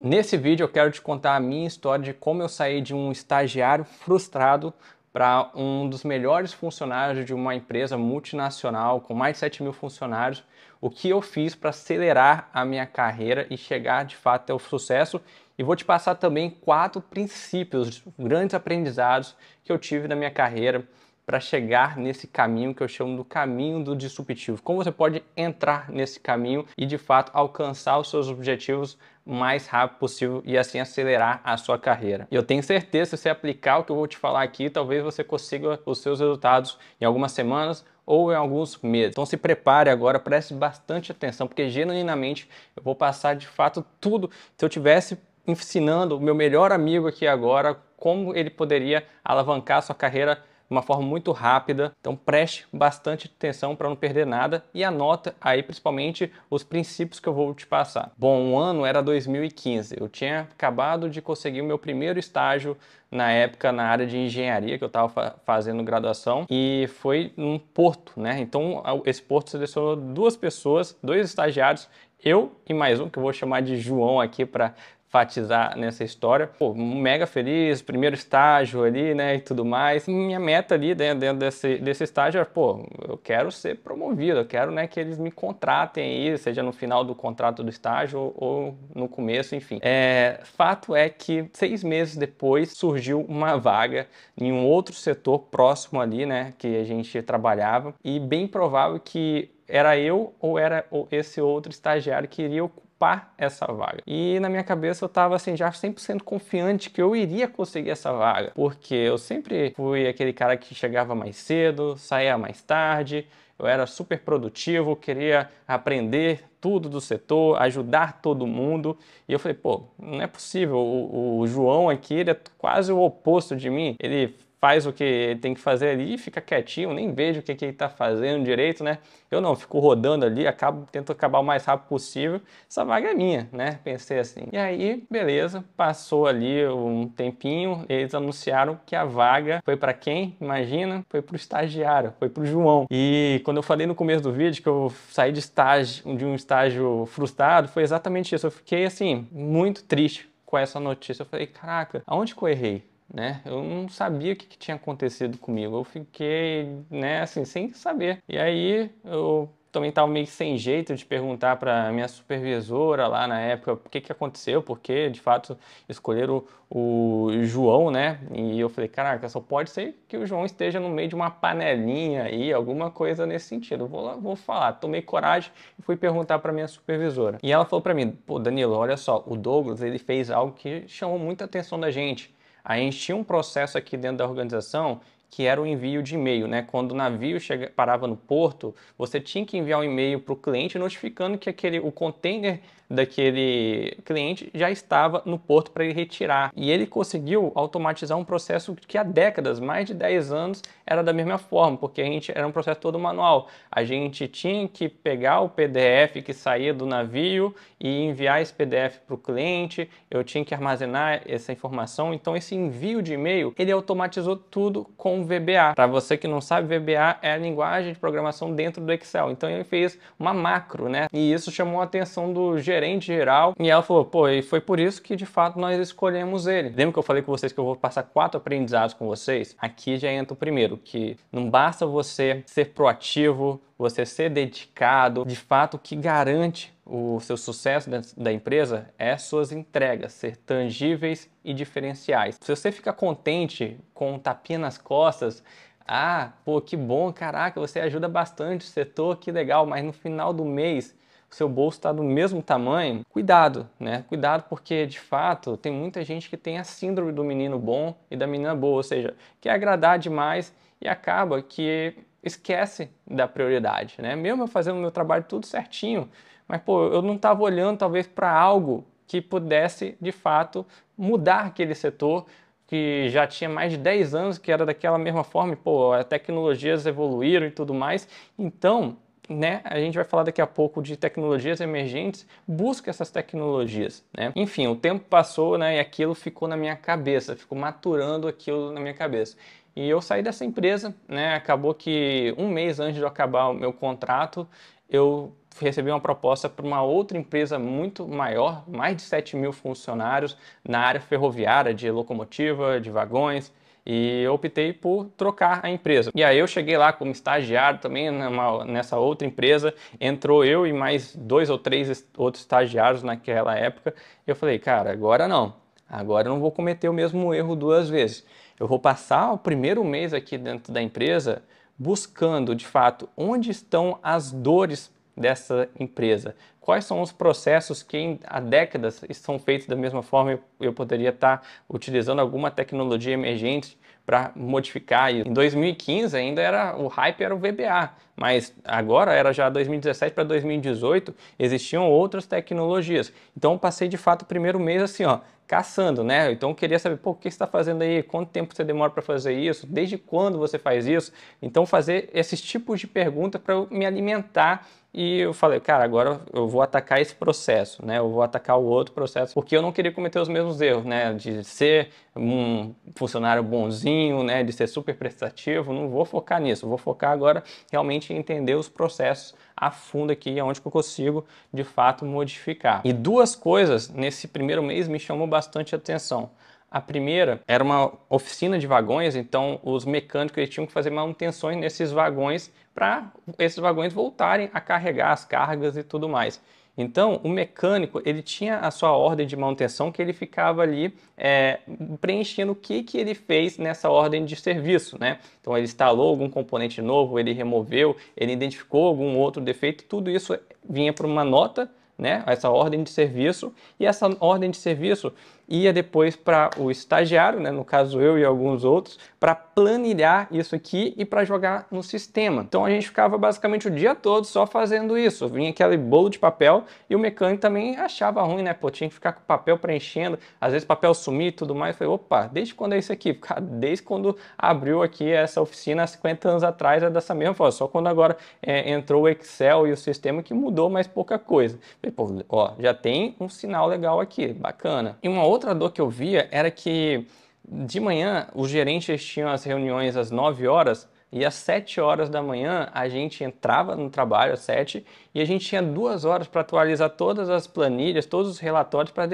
Nesse vídeo eu quero te contar a minha história de como eu saí de um estagiário frustrado para um dos melhores funcionários de uma empresa multinacional com mais de 7 mil funcionários, o que eu fiz para acelerar a minha carreira e chegar de fato ao sucesso. E vou te passar também quatro princípios, grandes aprendizados que eu tive na minha carreira para chegar nesse caminho que eu chamo do caminho do disruptivo. Como você pode entrar nesse caminho e de fato alcançar os seus objetivos mais rápido possível e assim acelerar a sua carreira. E eu tenho certeza se você aplicar o que eu vou te falar aqui, talvez você consiga os seus resultados em algumas semanas ou em alguns meses. Então se prepare agora, preste bastante atenção, porque genuinamente eu vou passar de fato tudo. Se eu tivesse ensinando o meu melhor amigo aqui agora como ele poderia alavancar a sua carreira de uma forma muito rápida. Então preste bastante atenção para não perder nada e anota aí principalmente os princípios que eu vou te passar. Bom, o ano era 2015. Eu tinha acabado de conseguir o meu primeiro estágio na época na área de engenharia que eu estava fa fazendo graduação e foi num porto, né? Então esse porto selecionou duas pessoas, dois estagiários eu e mais um que eu vou chamar de João aqui para enfatizar nessa história. Pô, mega feliz, primeiro estágio ali, né, e tudo mais. Minha meta ali né, dentro desse, desse estágio era, pô, eu quero ser promovido, eu quero, né, que eles me contratem aí, seja no final do contrato do estágio ou, ou no começo, enfim. É, fato é que seis meses depois surgiu uma vaga em um outro setor próximo ali, né, que a gente trabalhava e bem provável que era eu ou era esse outro estagiário que iria ocupar ocupar essa vaga. E na minha cabeça eu estava assim já 100% confiante que eu iria conseguir essa vaga, porque eu sempre fui aquele cara que chegava mais cedo, saía mais tarde, eu era super produtivo, queria aprender tudo do setor, ajudar todo mundo. E eu falei, pô, não é possível, o, o João aqui ele é quase o oposto de mim. Ele faz o que ele tem que fazer ali, fica quietinho, nem vejo o que, que ele está fazendo direito, né? Eu não, fico rodando ali, acabo, tento acabar o mais rápido possível. Essa vaga é minha, né? Pensei assim. E aí, beleza, passou ali um tempinho, eles anunciaram que a vaga foi para quem? Imagina, foi para o estagiário, foi para o João. E quando eu falei no começo do vídeo que eu saí de estágio, de um estágio frustrado, foi exatamente isso. Eu fiquei assim muito triste com essa notícia. Eu falei, caraca, aonde que eu errei? né? Eu não sabia o que, que tinha acontecido comigo. Eu fiquei, né, assim, sem saber. E aí eu também estava meio sem jeito de perguntar para minha supervisora lá na época o que, que aconteceu, porque de fato escolheram o, o, João, né? E eu falei, caraca, só pode ser que o João esteja no meio de uma panelinha aí, alguma coisa nesse sentido. Vou lá, vou falar. Tomei coragem e fui perguntar para minha supervisora. E ela falou para mim, pô, Danilo, olha só, o Douglas ele fez algo que chamou muita atenção da gente a gente tinha um processo aqui dentro da organização que era o envio de e-mail, né? Quando o navio chega, parava no porto, você tinha que enviar um e-mail para o cliente notificando que aquele, o container daquele cliente já estava no porto para ele retirar. E ele conseguiu automatizar um processo que há décadas, mais de 10 anos, era da mesma forma, porque a gente era um processo todo manual. A gente tinha que pegar o PDF que saía do navio e enviar esse PDF para o cliente, eu tinha que armazenar essa informação. Então esse envio de e-mail, ele automatizou tudo com VBA. Para você que não sabe, VBA é a linguagem de programação dentro do Excel. Então ele fez uma macro, né? E isso chamou a atenção do gerente gerente geral. E ela falou, pô, e foi por isso que de fato nós escolhemos ele. Lembra que eu falei com vocês que eu vou passar quatro aprendizados com vocês? Aqui já entra o primeiro, que não basta você ser proativo, você ser dedicado, de fato o que garante o seu sucesso da empresa é suas entregas, ser tangíveis e diferenciais. Se você fica contente com um tapinha nas costas, ah, pô, que bom, caraca, você ajuda bastante o setor, que legal, mas no final do mês seu bolso está do mesmo tamanho, cuidado, né? Cuidado porque de fato tem muita gente que tem a síndrome do menino bom e da menina boa, ou seja, quer é agradar demais e acaba que esquece da prioridade, né? Mesmo eu fazendo meu trabalho tudo certinho, mas pô, eu não estava olhando talvez para algo que pudesse de fato mudar aquele setor que já tinha mais de 10 anos que era daquela mesma forma, e, pô, as tecnologias evoluíram e tudo mais. Então, né? A gente vai falar daqui a pouco de tecnologias emergentes, busca essas tecnologias, né? Enfim, o tempo passou, né? E aquilo ficou na minha cabeça, ficou maturando aquilo na minha cabeça. E eu saí dessa empresa, né? Acabou que um mês antes de eu acabar o meu contrato, eu recebi uma proposta para uma outra empresa muito maior, mais de 7 mil funcionários na área ferroviária, de locomotiva, de vagões, e eu optei por trocar a empresa. E aí eu cheguei lá como estagiário também numa, né, nessa outra empresa, entrou eu e mais dois ou três outros estagiários naquela época. Eu falei, cara, agora não, agora eu não vou cometer o mesmo erro duas vezes. Eu vou passar o primeiro mês aqui dentro da empresa buscando de fato onde estão as dores dessa empresa? Quais são os processos que há décadas são feitos da mesma forma e eu poderia estar utilizando alguma tecnologia emergente para modificar. E em 2015 ainda era o hype era o VBA, mas agora era já 2017 para 2018 existiam outras tecnologias. Então eu passei de fato o primeiro mês assim, ó, caçando, né? Então eu queria saber, pô, o que você está fazendo aí? Quanto tempo você demora para fazer isso? Desde quando você faz isso? Então fazer esses tipos de perguntas para me alimentar e eu falei, cara, agora eu vou atacar esse processo, né? Eu vou atacar o outro processo, porque eu não queria cometer os mesmos erros, né? De ser um funcionário bonzinho, né? De ser super prestativo, não vou focar nisso. Vou focar agora realmente em entender os processos a fundo aqui, onde eu consigo de fato modificar. E duas coisas nesse primeiro mês me chamou bastante atenção. A primeira era uma oficina de vagões, então os mecânicos eles tinham que fazer manutenções nesses vagões para esses vagões voltarem a carregar as cargas e tudo mais. Então, o mecânico ele tinha a sua ordem de manutenção que ele ficava ali é, preenchendo o que, que ele fez nessa ordem de serviço, né? Então, ele instalou algum componente novo, ele removeu, ele identificou algum outro defeito, tudo isso vinha para uma nota, né? Essa ordem de serviço e essa ordem de serviço ia depois para o estagiário, né, no caso eu e alguns outros, para planilhar isso aqui e para jogar no sistema. Então a gente ficava basicamente o dia todo só fazendo isso. Vinha aquele bolo de papel e o mecânico também achava ruim, né? Pô, tinha que ficar com o papel preenchendo, às vezes papel sumir e tudo mais. falei, opa, desde quando é isso aqui? Ah, desde quando abriu aqui essa oficina há 50 anos atrás é dessa mesma forma. Só quando agora é, entrou o Excel e o sistema que mudou mais pouca coisa. Falei, Pô, ó, já tem um sinal legal aqui, bacana. E uma outra outra dor que eu via era que de manhã os gerentes tinham as reuniões às 9 horas e às 7 horas da manhã a gente entrava no trabalho às 7 e a gente tinha duas horas para atualizar todas as planilhas, todos os relatórios para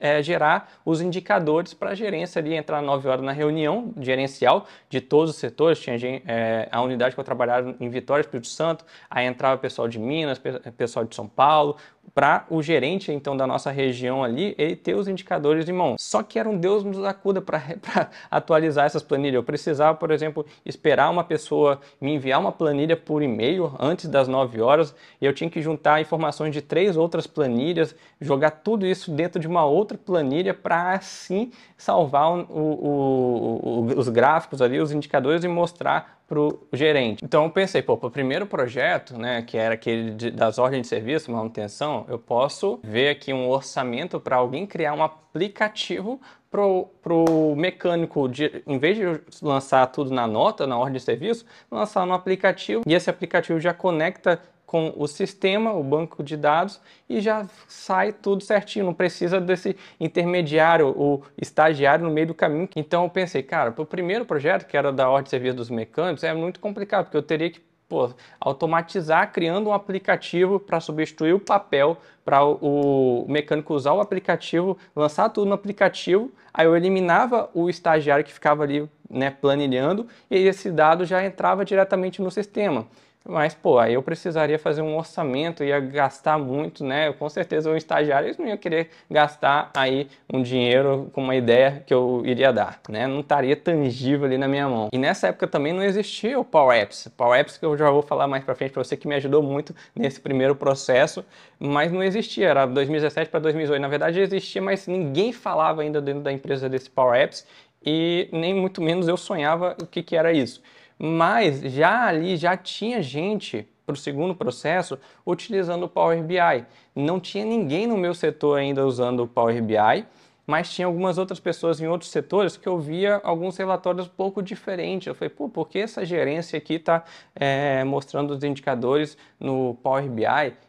é, gerar os indicadores para a gerência ali entrar nove horas na reunião gerencial de todos os setores. Tinha é, a unidade que eu trabalhava em Vitória, Espírito Santo, aí entrava pessoal de Minas, pessoal de São Paulo, para o gerente então da nossa região ali ele ter os indicadores em mão. Só que era um Deus nos acuda para atualizar essas planilhas. Eu precisava, por exemplo, esperar uma pessoa me enviar uma planilha por e-mail antes das 9 horas eu eu tinha que juntar informações de três outras planilhas, jogar tudo isso dentro de uma outra planilha para assim salvar o, o, o, os gráficos ali, os indicadores e mostrar para o gerente. Então eu pensei, pô, para o primeiro projeto, né, que era aquele de, das ordens de serviço, manutenção, eu posso ver aqui um orçamento para alguém criar um aplicativo para o mecânico, de, em vez de lançar tudo na nota, na ordem de serviço, lançar no aplicativo e esse aplicativo já conecta com o sistema, o banco de dados, e já sai tudo certinho, não precisa desse intermediário, ou estagiário no meio do caminho. Então eu pensei, cara, para o primeiro projeto, que era da ordem de serviço dos mecânicos, é muito complicado, porque eu teria que pô, automatizar criando um aplicativo para substituir o papel, para o, o mecânico usar o aplicativo, lançar tudo no aplicativo, aí eu eliminava o estagiário que ficava ali né, planilhando, e esse dado já entrava diretamente no sistema. Mas, pô, aí eu precisaria fazer um orçamento, ia gastar muito, né? Eu, com certeza o estagiário eles não ia querer gastar aí um dinheiro com uma ideia que eu iria dar, né? Não estaria tangível ali na minha mão. E nessa época também não existia o Power Apps. Power Apps que eu já vou falar mais pra frente pra você que me ajudou muito nesse primeiro processo, mas não existia. Era 2017 para 2018. Na verdade existia, mas ninguém falava ainda dentro da empresa desse Power Apps e nem muito menos eu sonhava o que, que era isso mas já ali já tinha gente para o segundo processo utilizando o Power BI. Não tinha ninguém no meu setor ainda usando o Power BI mas tinha algumas outras pessoas em outros setores que eu via alguns relatórios um pouco diferentes. Eu falei, pô, por que essa gerência aqui está é, mostrando os indicadores no Power BI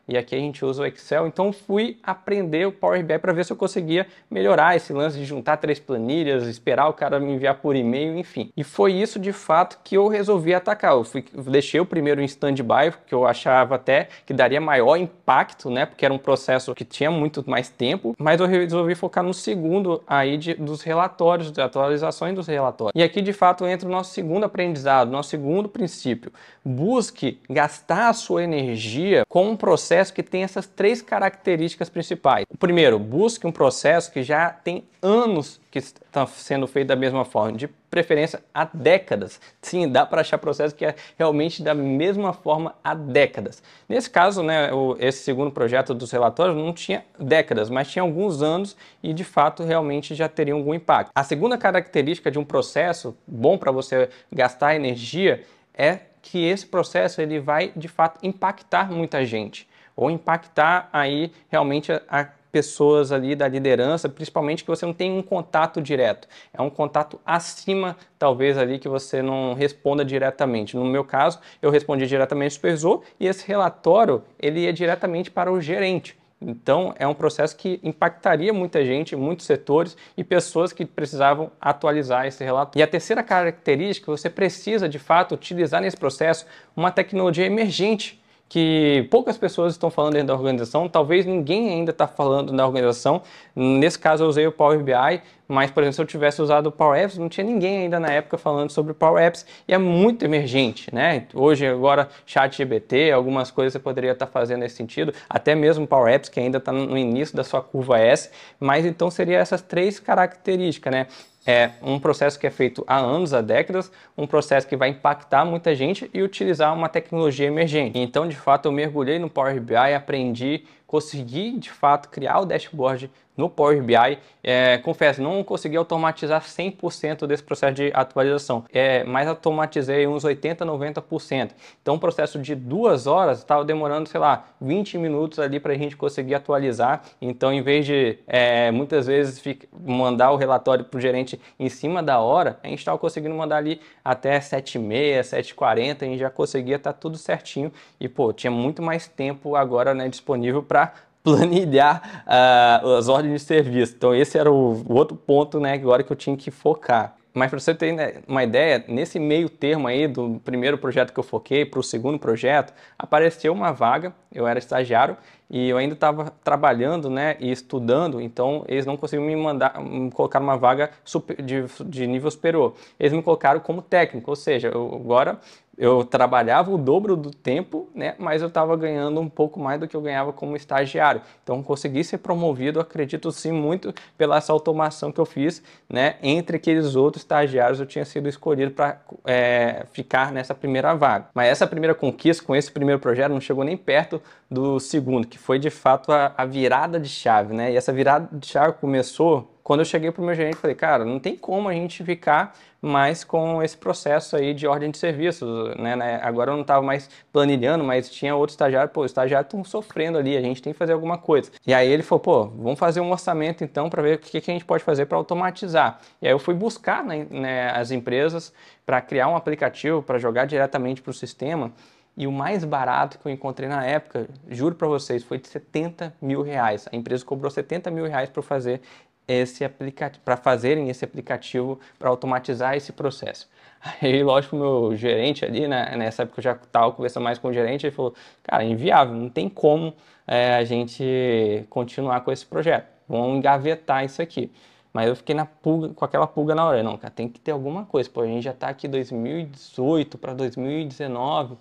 e aqui a gente usa o Excel? Então fui aprender o Power BI para ver se eu conseguia melhorar esse lance de juntar três planilhas, esperar o cara me enviar por e-mail, enfim. E foi isso de fato que eu resolvi atacar. Eu fui, deixei o primeiro em stand-by, que eu achava até que daria maior impacto, né? Porque era um processo que tinha muito mais tempo, mas eu resolvi focar no segundo segundo aí de, dos relatórios, das atualizações dos relatórios. E aqui de fato entra o nosso segundo aprendizado, nosso segundo princípio. Busque gastar a sua energia com um processo que tem essas três características principais. O primeiro, busque um processo que já tem anos que estão tá sendo feitos da mesma forma, de preferência há décadas. Sim, dá para achar processo que é realmente da mesma forma há décadas. Nesse caso, né, o, esse segundo projeto dos relatórios não tinha décadas, mas tinha alguns anos e de fato realmente já teria algum impacto. A segunda característica de um processo bom para você gastar energia é que esse processo ele vai de fato impactar muita gente ou impactar aí realmente a, pessoas ali da liderança, principalmente que você não tem um contato direto. É um contato acima, talvez, ali que você não responda diretamente. No meu caso, eu respondi diretamente ao supervisor e esse relatório ele ia diretamente para o gerente. Então, é um processo que impactaria muita gente, muitos setores e pessoas que precisavam atualizar esse relatório. E a terceira característica, você precisa de fato utilizar nesse processo uma tecnologia emergente que poucas pessoas estão falando dentro da organização, talvez ninguém ainda está falando na organização. Nesse caso, eu usei o Power BI, mas, por exemplo, se eu tivesse usado o Power Apps, não tinha ninguém ainda na época falando sobre o Power Apps e é muito emergente, né? Hoje, agora, chat GBT, algumas coisas você poderia estar fazendo nesse sentido, até mesmo Power Apps, que ainda está no início da sua curva S, mas então seria essas três características, né? é um processo que é feito há anos, há décadas, um processo que vai impactar muita gente e utilizar uma tecnologia emergente. Então, de fato, eu mergulhei no Power BI, aprendi, consegui de fato criar o dashboard no Power BI. É, confesso, não consegui automatizar 100% desse processo de atualização, é, mas automatizei uns 80%, 90%. Então, o processo de duas horas estava demorando, sei lá, 20 minutos ali para a gente conseguir atualizar. Então, em vez de é, muitas vezes mandar o relatório para o gerente em cima da hora, a gente estava conseguindo mandar ali até 7h30, 7h40, a gente já conseguia estar tá tudo certinho. E, pô, tinha muito mais tempo agora né, disponível para planilhar uh, as ordens de serviço. Então esse era o, o outro ponto, né, agora que eu tinha que focar. Mas para você ter né, uma ideia, nesse meio termo aí do primeiro projeto que eu foquei para o segundo projeto, apareceu uma vaga, eu era estagiário e eu ainda estava trabalhando né, e estudando, então eles não conseguiam me mandar, me colocar uma vaga super, de, de nível superior. Eles me colocaram como técnico, ou seja, eu agora eu trabalhava o dobro do tempo, né, mas eu estava ganhando um pouco mais do que eu ganhava como estagiário. Então consegui ser promovido, acredito sim muito pela essa automação que eu fiz, né, entre aqueles outros estagiários eu tinha sido escolhido para é, ficar nessa primeira vaga. Mas essa primeira conquista com esse primeiro projeto não chegou nem perto do segundo, que foi de fato a, a virada de chave, né? E essa virada de chave começou quando eu cheguei para o meu gerente, falei, cara, não tem como a gente ficar mais com esse processo aí de ordem de serviços, né? né? Agora eu não estava mais planilhando, mas tinha outro estagiário, pô, os estagiários estão tá sofrendo ali, a gente tem que fazer alguma coisa. E aí ele falou, pô, vamos fazer um orçamento então para ver o que, que a gente pode fazer para automatizar. E aí eu fui buscar né, né, as empresas para criar um aplicativo para jogar diretamente para o sistema. E o mais barato que eu encontrei na época, juro para vocês, foi de 70 mil reais. A empresa cobrou 70 mil reais para fazer esse aplicativo, para fazerem esse aplicativo para automatizar esse processo. Aí, lógico, meu gerente ali, né, nessa época eu já estava conversando mais com o gerente, ele falou, cara, é inviável, não tem como é, a gente continuar com esse projeto, vamos engavetar isso aqui. Mas eu fiquei na pulga, com aquela pulga na hora não, cara, tem que ter alguma coisa, pô, a gente já está aqui 2018 para 2019,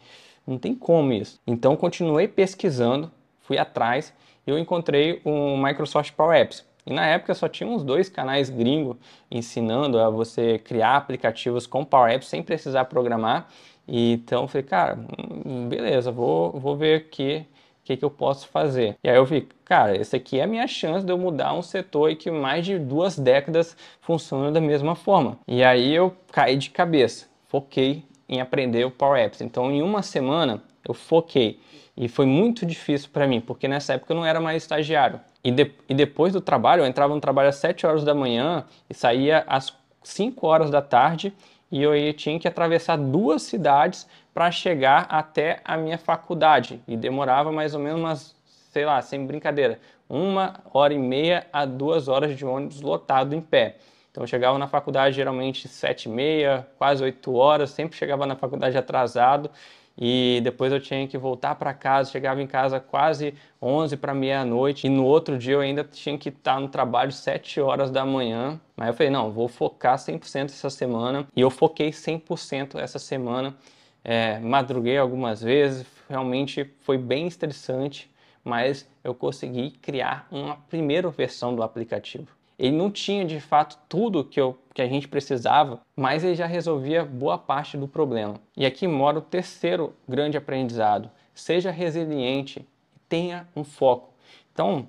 não tem como isso. Então, continuei pesquisando, fui atrás e eu encontrei o um Microsoft Power Apps e na época só tinha uns dois canais gringo ensinando a você criar aplicativos com Power Apps sem precisar programar. E então eu falei, cara, hum, beleza, vou, vou ver o que, que eu posso fazer. E aí eu vi, cara, esse aqui é a minha chance de eu mudar um setor que mais de duas décadas funciona da mesma forma. E aí eu caí de cabeça, foquei em aprender o Power Apps. Então em uma semana eu foquei e foi muito difícil para mim, porque nessa época eu não era mais estagiário. E, de, e depois do trabalho, eu entrava no trabalho às 7 horas da manhã e saía às 5 horas da tarde e eu tinha que atravessar duas cidades para chegar até a minha faculdade e demorava mais ou menos umas, sei lá, sem brincadeira, uma hora e meia a duas horas de ônibus lotado em pé. Então eu chegava na faculdade geralmente sete e meia, quase oito horas, sempre chegava na faculdade atrasado e depois eu tinha que voltar para casa, chegava em casa quase 11 para meia-noite e no outro dia eu ainda tinha que estar tá no trabalho 7 horas da manhã. Mas eu falei, não, vou focar 100% essa semana e eu foquei 100% essa semana. É, madruguei algumas vezes, realmente foi bem estressante, mas eu consegui criar uma primeira versão do aplicativo. Ele não tinha de fato tudo que, eu, que a gente precisava, mas ele já resolvia boa parte do problema. E aqui mora o terceiro grande aprendizado: seja resiliente, tenha um foco. Então,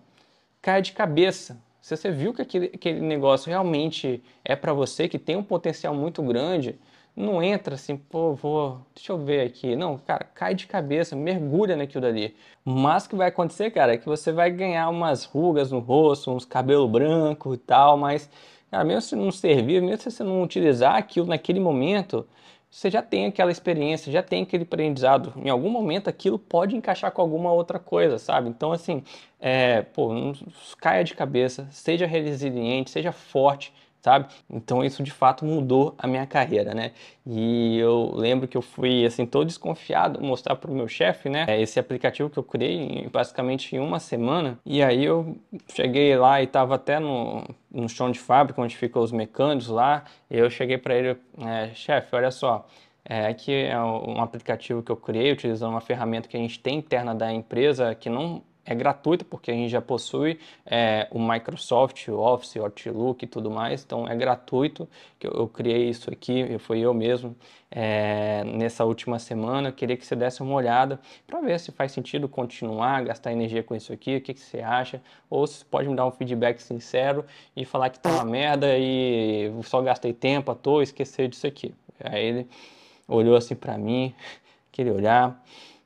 caia de cabeça. Se você viu que aquele, aquele negócio realmente é para você, que tem um potencial muito grande, não entra assim, pô, vou, deixa eu ver aqui. Não, cara, cai de cabeça, mergulha naquilo dali. Mas o que vai acontecer, cara, é que você vai ganhar umas rugas no rosto, uns cabelo branco e tal, mas, cara, mesmo se não servir, mesmo se você não utilizar aquilo naquele momento, você já tem aquela experiência, já tem aquele aprendizado. Em algum momento aquilo pode encaixar com alguma outra coisa, sabe? Então, assim, é, pô, não, caia de cabeça, seja resiliente, seja forte sabe? Então isso de fato mudou a minha carreira, né? E eu lembro que eu fui assim todo desconfiado mostrar pro meu chefe, né? É, esse aplicativo que eu criei em, basicamente em uma semana. E aí eu cheguei lá e tava até no no chão de fábrica onde ficam os mecânicos lá. E eu cheguei para ele, é, chefe, olha só. É, aqui é um aplicativo que eu criei utilizando uma ferramenta que a gente tem interna da empresa que não é gratuita, porque a gente já possui é, o Microsoft, o Office, o Outlook e tudo mais, então é gratuito, que eu, eu, criei isso aqui, foi eu mesmo, é, nessa última semana, eu queria que você desse uma olhada para ver se faz sentido continuar, gastar energia com isso aqui, o que, que você acha, ou se pode me dar um feedback sincero e falar que tá uma merda e só gastei tempo à toa, esquecer disso aqui. Aí ele olhou assim para mim, queria olhar,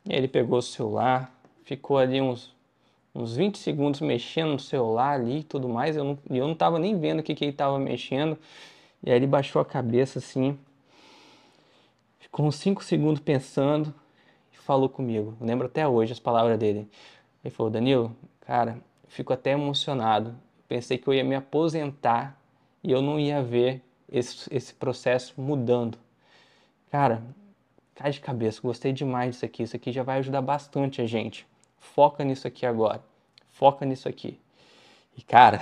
ele pegou o celular, ficou ali uns uns 20 segundos mexendo no celular ali e tudo mais. Eu não, eu não tava nem vendo o que, que ele tava mexendo. E aí ele baixou a cabeça assim, ficou uns 5 segundos pensando e falou comigo. Eu lembro até hoje as palavras dele. Ele falou: Danilo, cara, fico até emocionado. Pensei que eu ia me aposentar e eu não ia ver esse, esse processo mudando. Cara, cai de cabeça, gostei demais disso aqui. Isso aqui já vai ajudar bastante a gente foca nisso aqui agora, foca nisso aqui. E cara,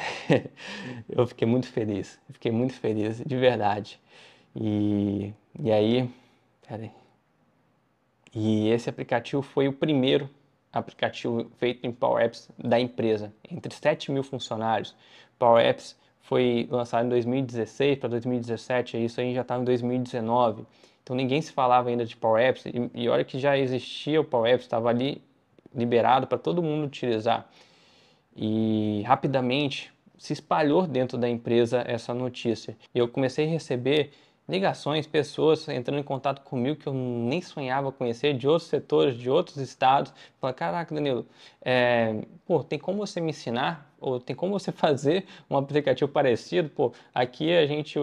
eu fiquei muito feliz, fiquei muito feliz, de verdade. E, e aí, peraí. E esse aplicativo foi o primeiro aplicativo feito em Power Apps da empresa. Entre 7 mil funcionários, Power Apps foi lançado em 2016 para 2017, isso aí já estava em 2019. Então ninguém se falava ainda de Power Apps, e, e olha que já existia o Power Apps, estava ali liberado para todo mundo utilizar. E rapidamente se espalhou dentro da empresa essa notícia. E eu comecei a receber ligações, pessoas entrando em contato comigo que eu nem sonhava conhecer, de outros setores, de outros estados. Falando, caraca, Danilo, é, pô, tem como você me ensinar? ou tem como você fazer um aplicativo parecido? Pô, aqui a gente,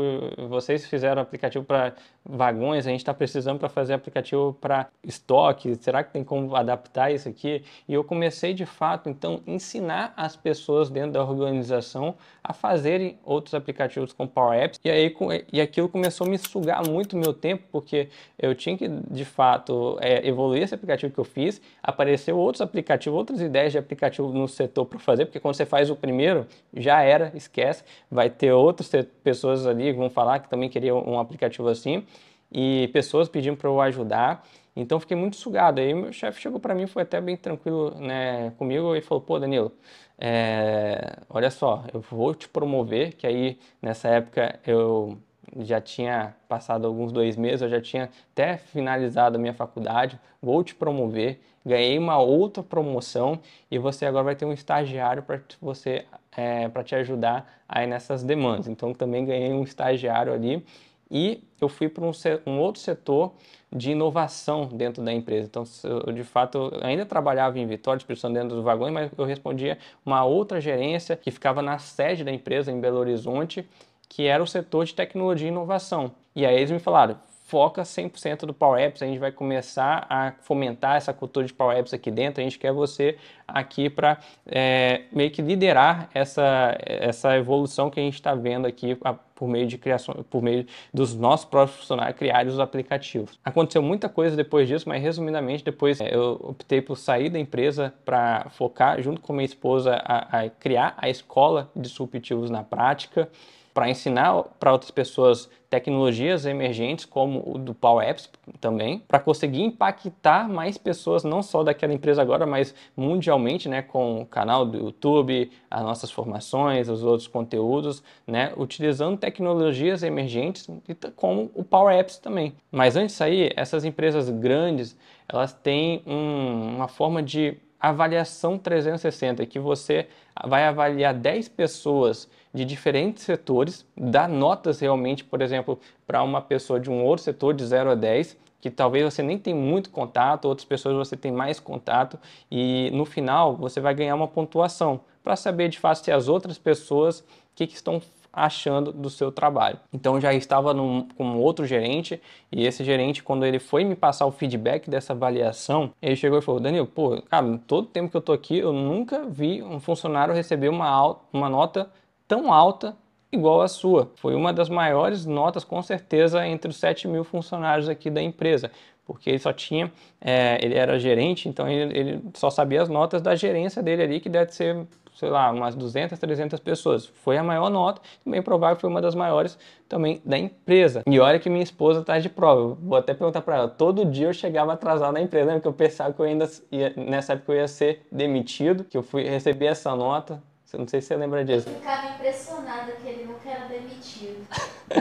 vocês fizeram aplicativo para vagões, a gente está precisando para fazer aplicativo para estoque, será que tem como adaptar isso aqui? E eu comecei de fato, então, ensinar as pessoas dentro da organização a fazerem outros aplicativos com Power Apps, e aí e aquilo começou a me sugar muito meu tempo, porque eu tinha que, de fato, é, evoluir esse aplicativo que eu fiz, apareceu outros aplicativos, outras ideias de aplicativo no setor para fazer, porque quando você faz o primeiro já era, esquece. Vai ter outras pessoas ali que vão falar que também queriam um aplicativo assim e pessoas pedindo para eu ajudar. Então fiquei muito sugado. Aí meu chefe chegou para mim, foi até bem tranquilo né, comigo e falou: pô, Danilo, é, olha só, eu vou te promover. Que aí nessa época eu já tinha passado alguns dois meses, eu já tinha até finalizado a minha faculdade. Vou te promover ganhei uma outra promoção e você agora vai ter um estagiário para você é, para te ajudar aí nessas demandas. Então também ganhei um estagiário ali e eu fui para um, um, outro setor de inovação dentro da empresa. Então, eu, de fato, eu ainda trabalhava em Vitória, Espírito dentro do vagão, mas eu respondia uma outra gerência que ficava na sede da empresa em Belo Horizonte, que era o setor de tecnologia e inovação. E aí eles me falaram, foca 100% do Power Apps. A gente vai começar a fomentar essa cultura de Power Apps aqui dentro. A gente quer você aqui para é, meio que liderar essa, essa evolução que a gente está vendo aqui a, por meio de criação, por meio dos nossos próprios funcionários criarem os aplicativos. Aconteceu muita coisa depois disso, mas resumidamente depois é, eu optei por sair da empresa para focar junto com minha esposa a, a criar a escola de disruptivos na prática para ensinar para outras pessoas tecnologias emergentes como o do Power Apps também, para conseguir impactar mais pessoas, não só daquela empresa agora, mas mundialmente, né, com o canal do YouTube, as nossas formações, os outros conteúdos, né, utilizando tecnologias emergentes como o Power Apps também. Mas antes disso aí, essas empresas grandes, elas têm um, uma forma de avaliação 360, que você vai avaliar 10 pessoas de diferentes setores, dar notas realmente, por exemplo, para uma pessoa de um outro setor de 0 a 10, que talvez você nem tem muito contato, outras pessoas você tem mais contato e no final você vai ganhar uma pontuação para saber de fato se as outras pessoas o que, que estão achando do seu trabalho. Então já estava num, com outro gerente e esse gerente quando ele foi me passar o feedback dessa avaliação, ele chegou e falou: "Danilo, pô, cara, todo tempo que eu tô aqui, eu nunca vi um funcionário receber uma uma nota tão alta igual a sua. Foi uma das maiores notas, com certeza, entre os 7 mil funcionários aqui da empresa, porque ele só tinha, é, ele era gerente, então ele, ele, só sabia as notas da gerência dele ali, que deve ser, sei lá, umas 200, 300 pessoas. Foi a maior nota, bem provável foi uma das maiores também da empresa. E olha que minha esposa está de prova, vou até perguntar para ela, todo dia eu chegava atrasado na empresa, né, porque eu pensava que eu ainda, ia, nessa época eu ia ser demitido, que eu fui receber essa nota, não sei se você lembra disso. Eu ficava impressionada que ele nunca era demitido.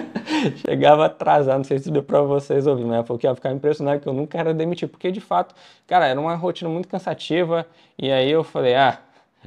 Chegava atrasado, não sei se deu pra vocês ouvir, mas eu falou que ia ficar impressionada que eu nunca era demitido. Porque de fato, cara, era uma rotina muito cansativa. E aí eu falei, ah,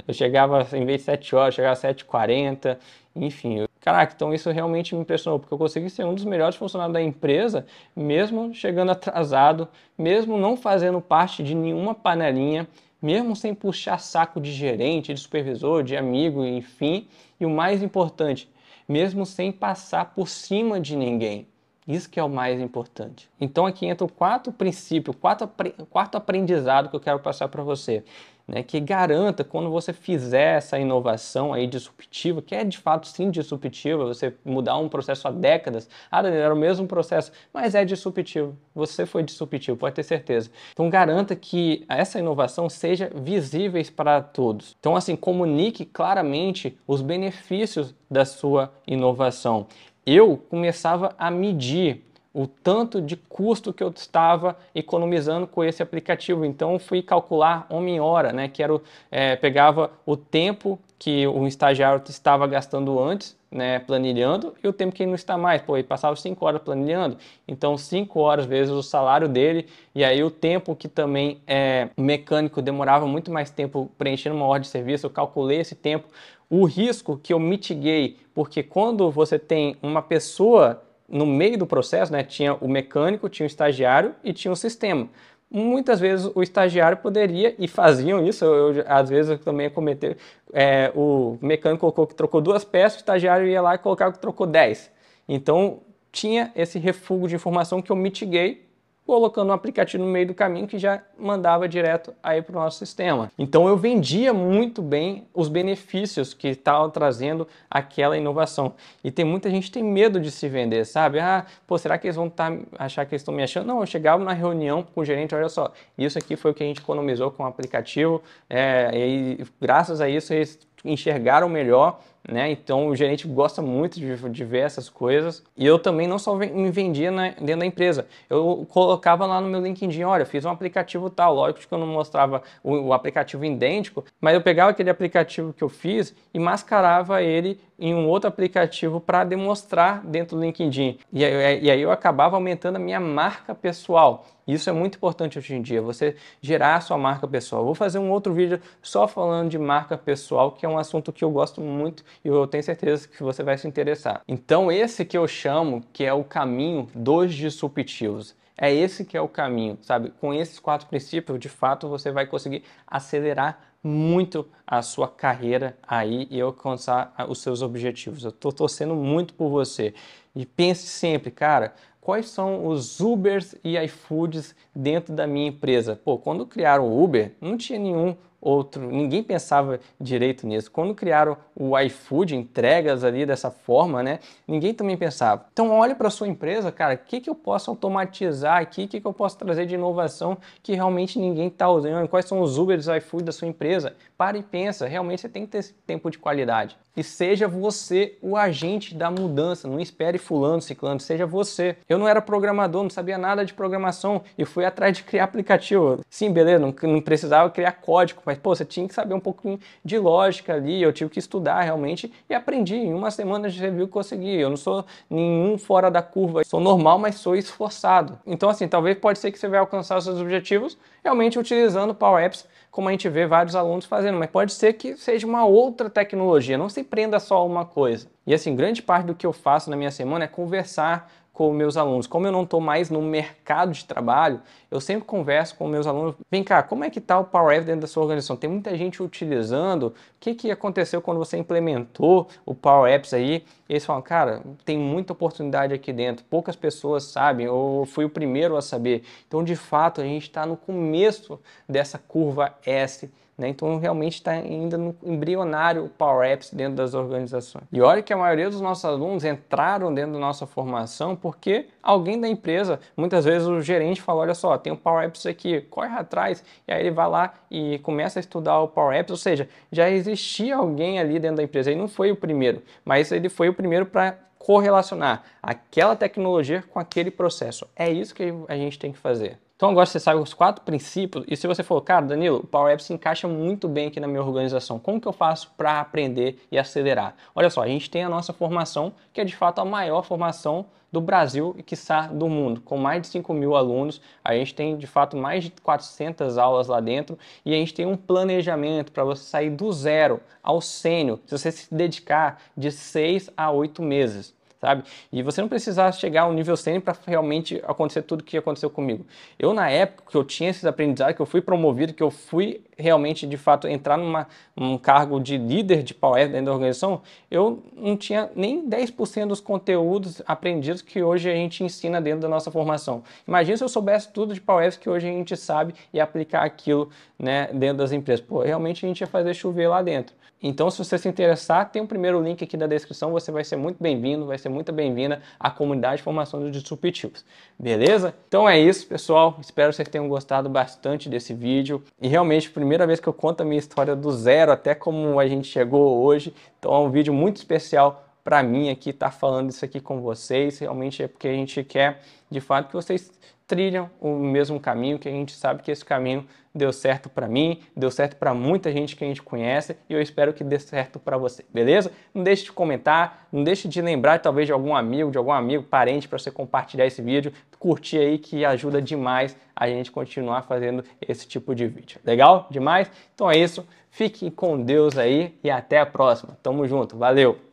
eu chegava, em vez de 7 horas, chegava às 7h40, enfim, eu... caraca, então isso realmente me impressionou, porque eu consegui ser um dos melhores funcionários da empresa, mesmo chegando atrasado, mesmo não fazendo parte de nenhuma panelinha, mesmo sem puxar saco de gerente, de supervisor, de amigo, enfim. E o mais importante, mesmo sem passar por cima de ninguém. Isso que é o mais importante. Então aqui entra o quarto princípio, quarto, quarto aprendizado que eu quero passar para você, né? que garanta quando você fizer essa inovação aí disruptiva, que é de fato sim disruptiva, você mudar um processo há décadas, ah Daniel, era o mesmo processo, mas é disruptivo, você foi disruptivo, pode ter certeza. Então garanta que essa inovação seja visível para todos. Então assim, comunique claramente os benefícios da sua inovação eu começava a medir o tanto de custo que eu estava economizando com esse aplicativo. Então fui calcular homem-hora, né? Que era o, é, pegava o tempo que o estagiário estava gastando antes, né, planilhando, e o tempo que ele não está mais. Pô, ele passava cinco horas planilhando, então cinco horas vezes o salário dele, e aí o tempo que também é mecânico demorava muito mais tempo preenchendo uma ordem de serviço, eu calculei esse tempo, o risco que eu mitiguei, porque quando você tem uma pessoa no meio do processo, né, tinha o mecânico, tinha o estagiário e tinha o sistema. Muitas vezes o estagiário poderia, e faziam isso, eu, eu às vezes eu também cometeu, é, o mecânico colocou que trocou duas peças, o estagiário ia lá e colocava que trocou dez. Então tinha esse refúgio de informação que eu mitiguei colocando um aplicativo no meio do caminho que já mandava direto aí para o nosso sistema. Então eu vendia muito bem os benefícios que estava trazendo aquela inovação. E tem muita gente que tem medo de se vender, sabe? Ah, pô, será que eles vão tá, achar que eles estão me achando? Não, eu chegava na reunião com o gerente, olha só, isso aqui foi o que a gente economizou com o aplicativo, é, e graças a isso eles enxergaram melhor né? Então o gerente gosta muito de ver essas coisas. E eu também não só me vendia na, dentro da empresa, eu colocava lá no meu LinkedIn, olha, fiz um aplicativo tal. Lógico que eu não mostrava o, o aplicativo idêntico, mas eu pegava aquele aplicativo que eu fiz e mascarava ele em um outro aplicativo para demonstrar dentro do LinkedIn. E e aí eu acabava aumentando a minha marca pessoal. Isso é muito importante hoje em dia, você gerar a sua marca pessoal. vou fazer um outro vídeo só falando de marca pessoal, que é um assunto que eu gosto muito e eu tenho certeza que você vai se interessar. Então esse que eu chamo que é o caminho dos disruptivos. É esse que é o caminho, sabe? Com esses quatro princípios, de fato, você vai conseguir acelerar muito a sua carreira aí e alcançar os seus objetivos. Eu estou torcendo muito por você. E pense sempre, cara, quais são os Ubers e iFoods dentro da minha empresa. Pô, quando criaram o Uber, não tinha nenhum outro, ninguém pensava direito nisso. Quando criaram o iFood, entregas ali dessa forma, né? Ninguém também pensava. Então olhe para sua empresa, cara, o que, que eu posso automatizar aqui, o que, que eu posso trazer de inovação que realmente ninguém está usando, quais são os Ubers, iFood da sua empresa. Para e pensa, realmente você tem que ter esse tempo de qualidade. E seja você o agente da mudança, não espere fulano, ciclano, seja você. Eu não era programador, não sabia nada de programação e fui atrás de criar aplicativo. Sim, beleza, não, não precisava criar código, mas pô, você tinha que saber um pouquinho de lógica ali, eu tive que estudar realmente e aprendi. Em uma semana de review consegui. Eu não sou nenhum fora da curva, sou normal, mas sou esforçado. Então, assim, talvez pode ser que você vai alcançar os seus objetivos realmente utilizando Power Apps, como a gente vê vários alunos fazendo, mas pode ser que seja uma outra tecnologia, não se prenda só a uma coisa. E assim, grande parte do que eu faço na minha semana é conversar com meus alunos. Como eu não estou mais no mercado de trabalho, eu sempre converso com meus alunos. Vem cá, como é que está o Power App dentro da sua organização? Tem muita gente utilizando. O que, que aconteceu quando você implementou o Power Apps aí? E eles falam, cara, tem muita oportunidade aqui dentro. Poucas pessoas sabem, ou fui o primeiro a saber. Então, de fato, a gente está no começo dessa curva S né? Então, realmente está ainda no embrionário o Power Apps dentro das organizações. E olha que a maioria dos nossos alunos entraram dentro da nossa formação porque alguém da empresa, muitas vezes o gerente fala, olha só, tem o um Power Apps aqui, corre atrás. E aí ele vai lá e começa a estudar o Power Apps, ou seja, já existia alguém ali dentro da empresa. Ele não foi o primeiro, mas ele foi o primeiro para correlacionar aquela tecnologia com aquele processo. É isso que a gente tem que fazer. Então agora você sabe os quatro princípios e se você for, cara, Danilo, o Power Apps se encaixa muito bem aqui na minha organização. Como que eu faço para aprender e acelerar? Olha só, a gente tem a nossa formação, que é de fato a maior formação do Brasil e quiçá do mundo, com mais de 5 mil alunos, a gente tem de fato mais de 400 aulas lá dentro e a gente tem um planejamento para você sair do zero ao sênior, se você se dedicar de 6 a 8 meses sabe? E você não precisar chegar ao nível 100 para realmente acontecer tudo que aconteceu comigo. Eu, na época que eu tinha esses aprendizados, que eu fui promovido, que eu fui realmente, de fato, entrar numa, num cargo de líder de Power dentro da organização, eu não tinha nem 10% dos conteúdos aprendidos que hoje a gente ensina dentro da nossa formação. Imagina se eu soubesse tudo de Power que hoje a gente sabe e aplicar aquilo né, dentro das empresas. Pô, realmente a gente ia fazer chover lá dentro. Então, se você se interessar, tem o um primeiro link aqui na descrição. Você vai ser muito bem-vindo, vai ser muito bem-vinda à comunidade de formação de disruptivos. Beleza? Então é isso, pessoal. Espero que vocês tenham gostado bastante desse vídeo. E realmente, primeiro primeira vez que eu conto a minha história do zero até como a gente chegou hoje. Então é um vídeo muito especial para mim aqui estar tá falando isso aqui com vocês. Realmente é porque a gente quer, de fato, que vocês trilham o mesmo caminho, que a gente sabe que esse caminho deu certo para mim, deu certo para muita gente que a gente conhece e eu espero que dê certo para você, beleza? Não deixe de comentar, não deixe de lembrar talvez de algum amigo, de algum amigo, parente para você compartilhar esse vídeo, curtir aí que ajuda demais a gente continuar fazendo esse tipo de vídeo. Legal? Demais? Então é isso. fique com Deus aí e até a próxima. Tamo junto. Valeu.